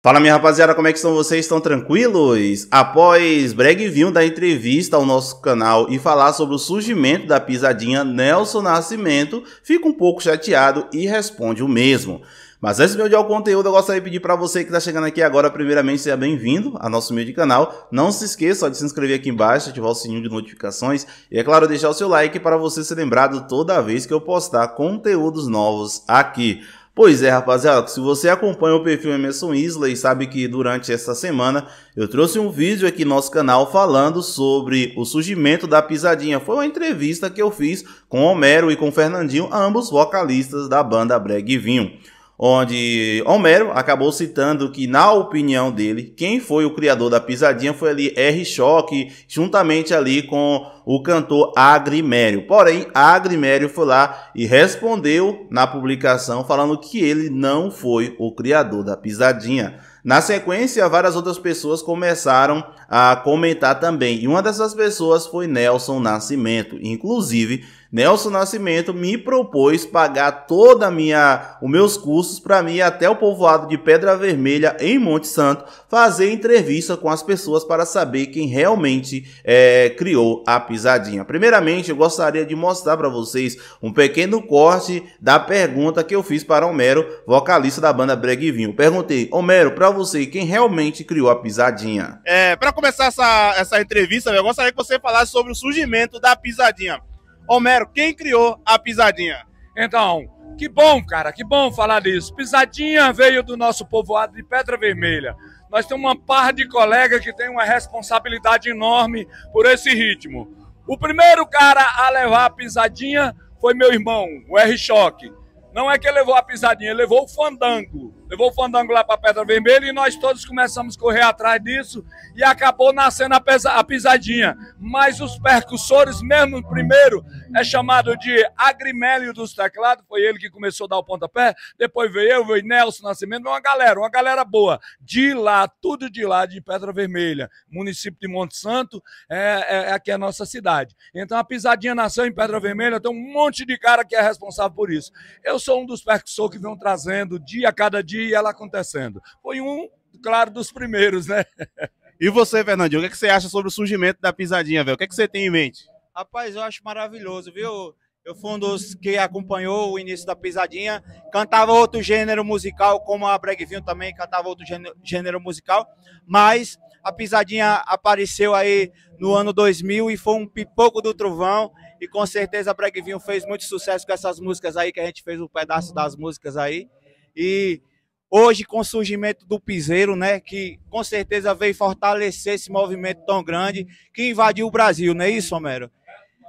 Fala minha rapaziada, como é que estão vocês? Estão tranquilos? Após breve vinho da entrevista ao nosso canal e falar sobre o surgimento da pisadinha Nelson Nascimento, fica um pouco chateado e responde o mesmo. Mas antes de eu dar o conteúdo, eu gostaria de pedir para você que está chegando aqui agora, primeiramente, seja bem-vindo ao nosso meio de canal. Não se esqueça de se inscrever aqui embaixo, ativar o sininho de notificações e, é claro, deixar o seu like para você ser lembrado toda vez que eu postar conteúdos novos aqui. Pois é, rapaziada, se você acompanha o perfil Emerson Isley, sabe que durante essa semana eu trouxe um vídeo aqui no nosso canal falando sobre o surgimento da pisadinha. Foi uma entrevista que eu fiz com Homero e com Fernandinho, ambos vocalistas da banda Breg Vinho onde Homero acabou citando que, na opinião dele, quem foi o criador da pisadinha foi ali R. Choque, juntamente ali com o cantor Agrimério. Porém, Agrimério foi lá e respondeu na publicação falando que ele não foi o criador da pisadinha. Na sequência, várias outras pessoas começaram a comentar também, e uma dessas pessoas foi Nelson Nascimento. Inclusive, Nelson Nascimento me propôs pagar toda a minha, os meus cursos para mim até o povoado de Pedra Vermelha em Monte Santo fazer entrevista com as pessoas para saber quem realmente é, criou a pisadinha. Primeiramente, eu gostaria de mostrar para vocês um pequeno corte da pergunta que eu fiz para Homero, vocalista da banda Breguivinho. Perguntei: Homero, para você quem realmente criou a pisadinha. É, para começar essa, essa entrevista, eu gostaria que você falasse sobre o surgimento da pisadinha. Homero, quem criou a pisadinha? Então, que bom, cara, que bom falar disso. Pisadinha veio do nosso povoado de Pedra Vermelha. Nós temos uma par de colegas que tem uma responsabilidade enorme por esse ritmo. O primeiro cara a levar a pisadinha foi meu irmão, o R-Choque. Não é que ele levou a pisadinha, ele levou o fandango levou o fandango lá para Pedra Vermelha e nós todos começamos a correr atrás disso e acabou nascendo a, pesa, a pisadinha. Mas os percussores, mesmo primeiro, é chamado de Agrimélio dos Teclados, foi ele que começou a dar o pontapé, depois veio eu, veio Nelson Nascimento, uma galera, uma galera boa, de lá, tudo de lá, de Pedra Vermelha, município de Monte Santo, é, é, é aqui é a nossa cidade. Então a Pisadinha Nação em Pedra Vermelha tem um monte de cara que é responsável por isso. Eu sou um dos percussores que vão trazendo dia a cada dia ela acontecendo. Foi um, claro, dos primeiros, né? E você, Fernandinho, o que, é que você acha sobre o surgimento da pisadinha, velho? O que, é que você tem em mente? Rapaz, eu acho maravilhoso, viu? Eu fui um dos que acompanhou o início da pisadinha. Cantava outro gênero musical, como a Bregvinho também cantava outro gênero, gênero, musical. Mas a pisadinha apareceu aí no ano 2000 e foi um pipoco do trovão. E com certeza a Bregvinho fez muito sucesso com essas músicas aí, que a gente fez um pedaço das músicas aí. E hoje, com o surgimento do Piseiro, né, que com certeza veio fortalecer esse movimento tão grande que invadiu o Brasil, não é isso, Homero?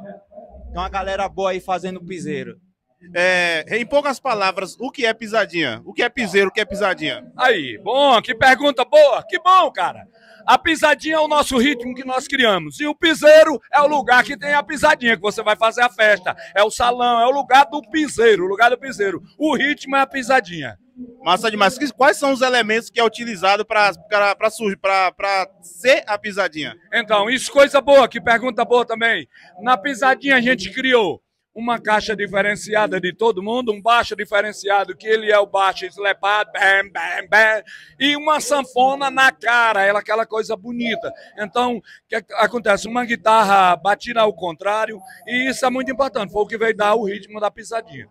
Tem uma galera boa aí fazendo piseiro. É, em poucas palavras, o que é pisadinha? O que é piseiro? O que é pisadinha? Aí, bom, que pergunta boa, que bom, cara. A pisadinha é o nosso ritmo que nós criamos. E o piseiro é o lugar que tem a pisadinha, que você vai fazer a festa. É o salão, é o lugar do piseiro, o lugar do piseiro. O ritmo é a pisadinha. Massa demais. Quais são os elementos que é utilizado para ser a pisadinha? Então, isso coisa boa, que pergunta boa também. Na pisadinha a gente criou uma caixa diferenciada de todo mundo, um baixo diferenciado, que ele é o baixo eslepado, bam, bam, bam, e uma sanfona na cara, ela, aquela coisa bonita. Então, o que é, acontece? Uma guitarra batida ao contrário, e isso é muito importante, foi o que veio dar o ritmo da pisadinha.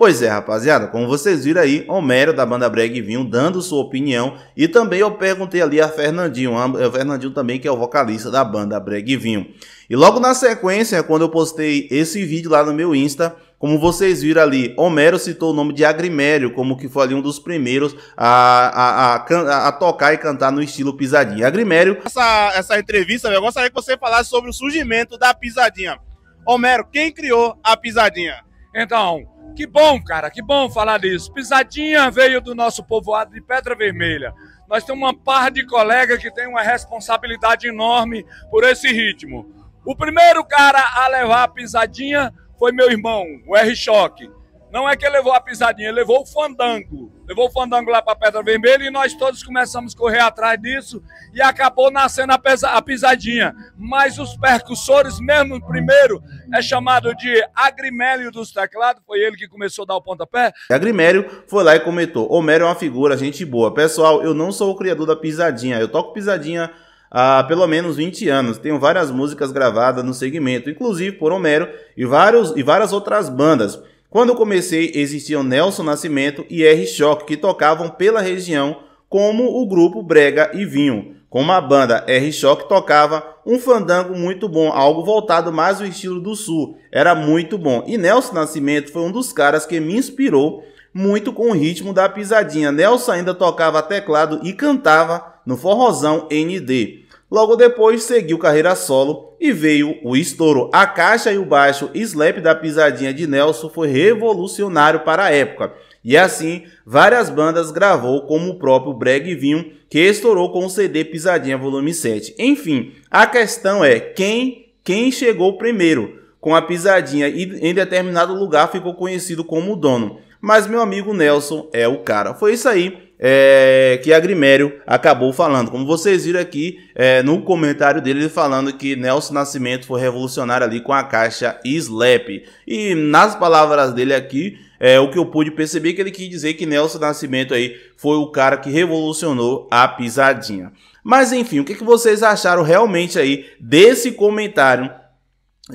Pois é, rapaziada, como vocês viram aí, Homero da banda Breg Vinho dando sua opinião e também eu perguntei ali a Fernandinho, a Fernandinho também que é o vocalista da banda Breg Vinho. E logo na sequência, quando eu postei esse vídeo lá no meu Insta, como vocês viram ali, Homero citou o nome de Agrimério como que foi ali um dos primeiros a, a, a, a tocar e cantar no estilo pisadinha. Agrimério... Essa, essa entrevista, eu gostaria que você falasse sobre o surgimento da pisadinha. Homero, quem criou a pisadinha? Então, que bom, cara, que bom falar disso. Pisadinha veio do nosso povoado de Pedra Vermelha. Nós temos uma par de colegas que tem uma responsabilidade enorme por esse ritmo. O primeiro cara a levar a pisadinha foi meu irmão, o R-Choque. Não é que ele levou a pisadinha, ele levou o fandango. Levou o fandango lá para Pedra Vermelha e nós todos começamos a correr atrás disso e acabou nascendo a, pesa, a pisadinha. Mas os percussores, mesmo primeiro, é chamado de Agrimélio dos Teclados, foi ele que começou a dar o pontapé. Agrimério foi lá e comentou: Homero é uma figura, gente boa. Pessoal, eu não sou o criador da pisadinha, eu toco pisadinha há pelo menos 20 anos. Tenho várias músicas gravadas no segmento, inclusive por Homero e, vários, e várias outras bandas. Quando comecei, existiam Nelson Nascimento e R. Shock que tocavam pela região, como o grupo Brega e Vinho. Com uma banda R. Shock tocava um fandango muito bom, algo voltado mais ao estilo do sul, era muito bom. E Nelson Nascimento foi um dos caras que me inspirou muito com o ritmo da pisadinha. Nelson ainda tocava teclado e cantava no forrozão ND. Logo depois, seguiu carreira solo e veio o estouro. A caixa e o baixo slap da pisadinha de Nelson foi revolucionário para a época. E assim, várias bandas gravou, como o próprio Breg Vinho, que estourou com o CD Pisadinha Volume 7. Enfim, a questão é quem, quem chegou primeiro com a pisadinha e em determinado lugar ficou conhecido como o dono. Mas meu amigo Nelson é o cara. Foi isso aí é, que Agrimério acabou falando. Como vocês viram aqui é, no comentário dele, ele falando que Nelson Nascimento foi revolucionário ali com a caixa Slap. E nas palavras dele aqui, é, o que eu pude perceber é que ele quis dizer que Nelson Nascimento aí foi o cara que revolucionou a pisadinha. Mas enfim, o que, que vocês acharam realmente aí desse comentário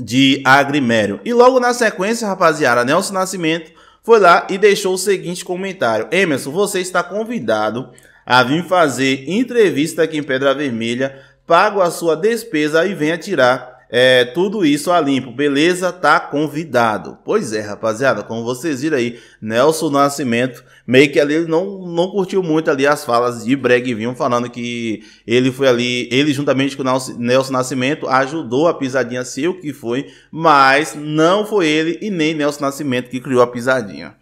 de Agrimério? E logo na sequência, rapaziada, Nelson Nascimento foi lá e deixou o seguinte comentário: Emerson, você está convidado a vir fazer entrevista aqui em Pedra Vermelha, pago a sua despesa e venha tirar é, tudo isso a limpo, beleza? Tá convidado. Pois é, rapaziada, como vocês viram aí, Nelson Nascimento, meio que ali ele não, não curtiu muito ali as falas de Breguinho falando que ele foi ali, ele juntamente com Nelson Nascimento ajudou a pisadinha ser o que foi, mas não foi ele e nem Nelson Nascimento que criou a pisadinha.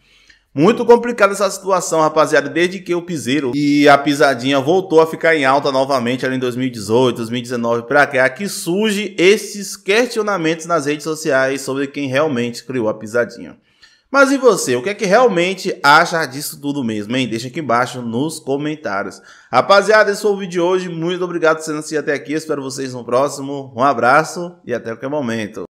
Muito complicada essa situação, rapaziada, desde que o piseiro e a pisadinha voltou a ficar em alta novamente ali em 2018, 2019 para cá, que surge esses questionamentos nas redes sociais sobre quem realmente criou a pisadinha. Mas e você, o que é que realmente acha disso tudo mesmo, hein? Deixa aqui embaixo nos comentários. Rapaziada, esse foi o vídeo de hoje. Muito obrigado por você assistir até aqui. Espero vocês no próximo. Um abraço e até qualquer momento.